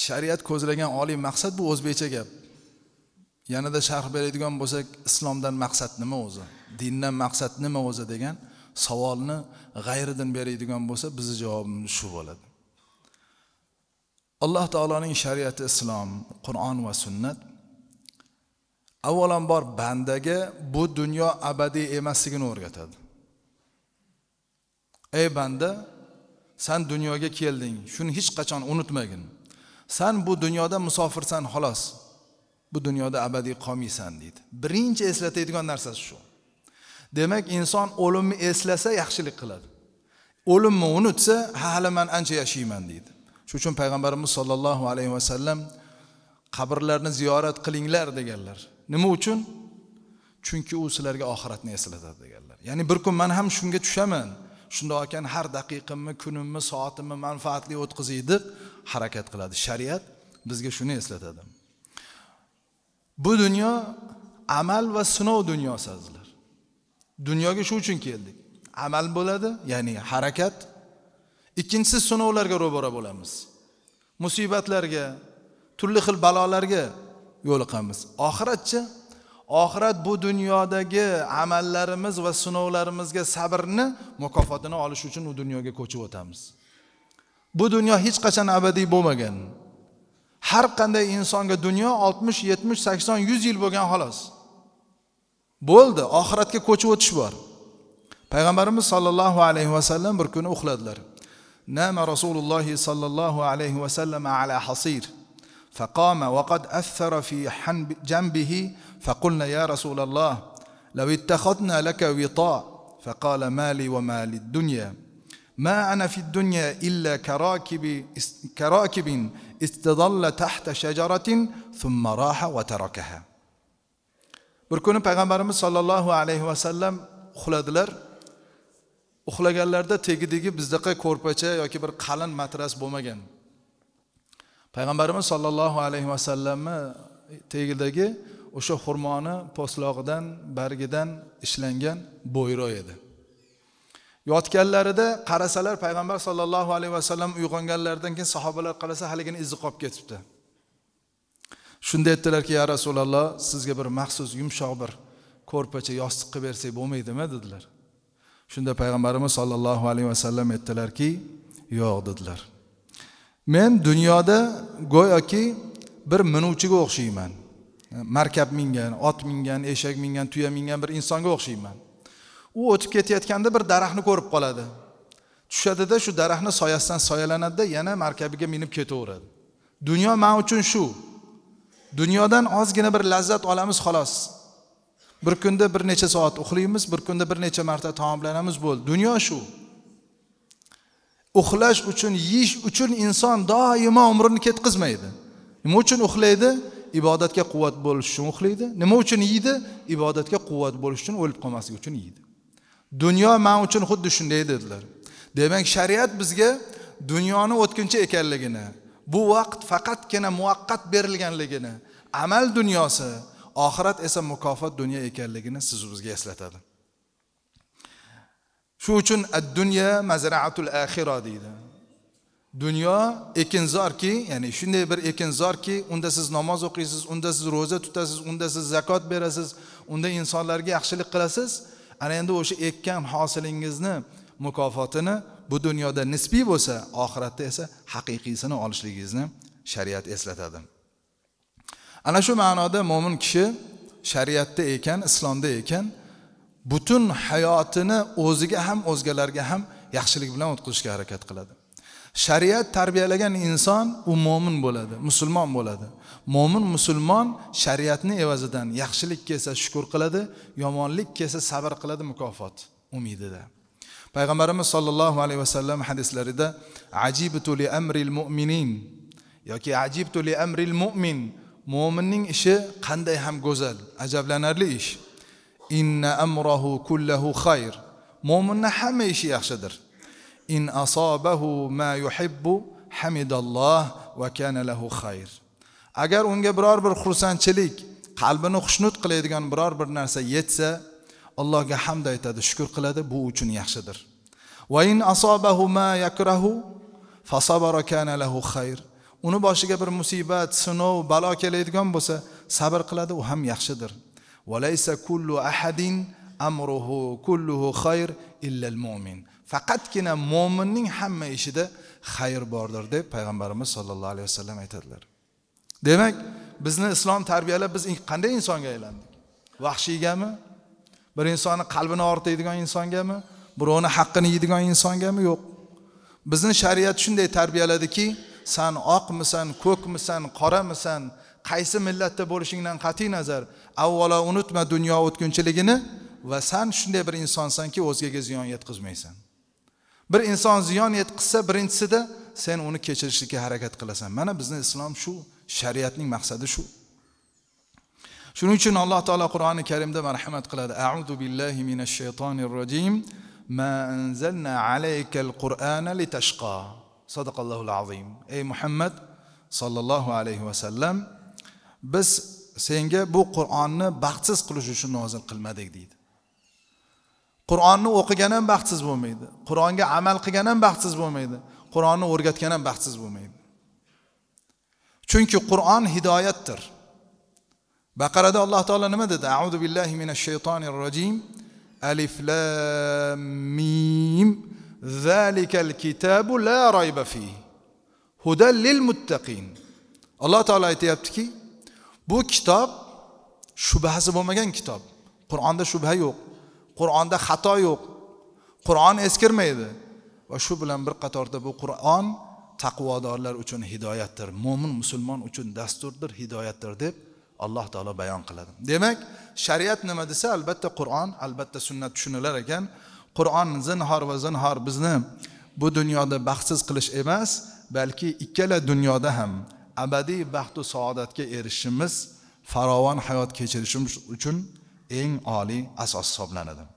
shariat ko'zlagan oliy maqsad bu o'zbekcha gap yanada sharh beradigan bo'lsak islomdan maqsad nima o'zi dindan maqsad nima o'zi degan savolni g'ayridan beradigan bo'lsa bizni javobimiz shu bo'ladi alloh taoloning shariati islom qur'on va sunnat avvalambor bandaga bu dunyo abadiy emasligini o'rgatadi ey banda san dunyoga kelding shuni hech qachon unutmagin san bu dunyoda musofirsan xolos bu dunyoda abadiy qolmaysan deydi birinchi eslatadigan narsasi shu demak inson o'limni eslasa yaxshilik qiladi o'limni unutsa hali man ancha yashayman deydi shuning uchun payg'ambarimiz sollallohu alayhi vasallam qabrlarni ziyorat qilinglar deganlar nima uchun chunki u sizlarga oxiratni eslatadi deganlar ya'ni bir kun man ham shunga tushaman shundoq ekan har daqiqamni kunimni soatimni manfaatli o'tkazaydik harakat qiladi shariat bizga shuni eslatadi bu dunyo amal va sinov dunyosi azizlar dunyoga shu uchun keldik amal bo'ladi ya'ni harakat ikkinchisi sinovlarga ro'bara bo'lamiz musibatlarga turli xil balolarga yo'liqamiz oxiratchi oxirat bu dunyodagi amallarimiz va sinovlarimizga sabrni mukofotini olish uchun u dunyoga ko'chib o'tamiz bu dunyo hech qachon abadiy bo'lmagan har qanday insonga dunyo 60, 70, 80, 100 yil bo'lgan xolos bo'ldi oxiratga ko'chib o'tish bor payg'ambarimiz sollallohu alayhi vasallam bir kuni uxladilar نام رسول الله صلى الله عليه وسلم على حصير فقام وقد أثر في جنبه فقلنا يا رسول الله لو اتخذنا لك وطاء فقال ما لي وما ما أنا في الدنيا إلا كراكب كراكب استظل تحت شجرة ثم راح وتركها bir kuni payg'ambarimiz sollallohu alayhi vasallam uxladilar uxlaganlarida tegidagi bizdaqa ko'rpacha yoki bir qalin matras bo'lmagan payg'ambarimiz sollallohu alayhi vasallamni tagidagi o'sha xurmoni po'stlog'idan bargidan ishlangan bo'yro edi yotganlarida qarasalar payg'ambar sollallohu alayhi vasallam uyg'onganlaridan keyin sahobalar qarasa haligini izi qolib ketibdi shunda aytdilarki ya rasululloh sizga bir maxsus yumshoq bir ko'rpacha yostiq qilib bersak bo'lmaydimi dedilar shunda payg'ambarimiz sollallohu alayhi vasallam aytdilarki yo'q dedilar men dunyoda go'yoki bir minuvchiga o'xshayman markab mingan ot mingan eshak mingan tuya mingan bir insonga o'xshayman u o'tib ketayotganda bir daraxtni ko'rib qoladi tushadida shu daraxtni soyasidan soyalanadida yana markabiga minib ketaveradi dunyo man uchun shu dunyodan ozgina bir lazzat olamiz xolos bir kunda bir necha soat uxlaymiz bir kunda bir necha marta taomlanamiz bo'ldi dunyo shu uxlash uchun yeyish uchun inson doimo umrini ketkazmaydi nima uchun uxlaydi ibodatga quvvat bo'lish uchun uxlaydi nima uchun yeydi ibodatga quvvat bo'lish uchun o'lib qolmaslik uchun yeydi dunyo man uchun xuddi shunday dedilar demak shariat bizga dunyoni o'tkinchi ekanligini bu vaqt faqatgina muvaqqat berilganligini amal dunyosi oxirat esa mukofot dunyo ekanligini siz bizga eslatadi shu uchun ad dunyo mazraatul axiro deydi dunyo ekinzorki ya'ni shunday bir ekinzorki unda siz namoz o'qiysiz unda siz ro'za tutasiz unda siz zakot berasiz unda insonlarga yaxshilik qilasiz ana endi o'sha ekkan hosilingizni mukofotini bu dunyoda nisbiy bo'lsa oxiratda esa haqiqiysini olishligingizni shariat eslatadi ana shu ma'noda mo'min kishi shariatda ekan islomda ekan butun hayotini o'ziga ham o'zgalarga ham yaxshilik bilan o'tkazishga harakat qiladi shariat tarbiyalagan inson u mo'min bo'ladi musulmon bo'ladi mo'min musulmon shariatni evazidan yaxshilik kelsa shukur qiladi yomonlik kelsa sabr qiladi mukofot umidida payg'ambarimiz sollallohu alayhi vasallam hadislarida ajibtuli li amril mu'minin yoki ajibtuli li amril mu'min mo'minning ishi qanday ham go'zal ajablanarli ish inna amrohu kullahu xayr mo'minni hamma ishi yaxshidir إن أصابه ما يحب حمد الله وكان له خير agar unga biror bir xursandchilik qalbini xushnut qiladigan biror bir narsa yetsa allohga hamd aytadi shukur qiladi bu uchun yaxshidir va in asobahu ma yakrahu fasabara kana lahu khayr uni boshiga bir musibat sinov balo keladigan bo'lsa sabr qiladi u ham yaxshidir valaysa kullu ahadin amruhu kulluhu khayr illal mu'min faqatgina mo'minning hamma ishida xayr bordir deb payg'ambarimiz sollallohu alayhi vasallam aytadilar demak bizni islom tarbiyalab biz qanday insonga aylandik vahshiygami bir insonni qalbini og'ritadigan insongami birovni haqqini yeydigan insongami yo'q bizni shariat shunday tarbiyaladiki san oqmisan ko'kmisan qoramisan qaysi millatda bo'lishingdan qat'iy nazar avvalo unutma dunyo o'tkinchiligini va san shunday bir insonsanki o'zgaga ziyon yetkazmaysan bir inson ziyon yetkazsa birinchisida sen uni kechirishlikka harakat qilasan mana bizni islom shu shariatning maqsadi shu shuning uchun alloh taolo qur'oni karimda marhamat qiladi audu billahi minash shaytonir rojim ma litashqa azim ey muhammad sollallohu alayhi vasallam biz senga bu qur'onni baxtsiz qilish uchun nozil qilmadik deydi qur'onni o'qigan ham baxtsiz bo'lmaydi qur'onga amal qilgan ham baxtsiz bo'lmaydi qur'onni o'rgatgan ham baxtsiz bo'lmaydi chunki qur'on hidoyatdir baqarada alloh taolo nima dedi audu billahi minash shaytonir rojim alif lam mim zalikal kitabu la rayba fihi hudal lil muttaqin alloh taolo aytyaptiki bu kitob shubhasi bo'lmagan kitob qur'onda shubha yo'q qur'onda xato yo'q qur'on eskirmaydi va shu bilan bir qatorda bu qur'on taqvodorlar uchun hidoyatdir mo'min musulmon uchun dasturdir hidoyatdir deb alloh taolo bayon qiladi demak shariat nima desa albatta qur'on albatta sunnat tushunilar ekan qur'on zinhor va zinhor bizni bu dunyoda baxtsiz qilish emas balki ikkala dunyoda ham abadiy baxtu saodatga erishishimiz farovon hayot kechirishimiz uchun eng oliy asos hisoblanadi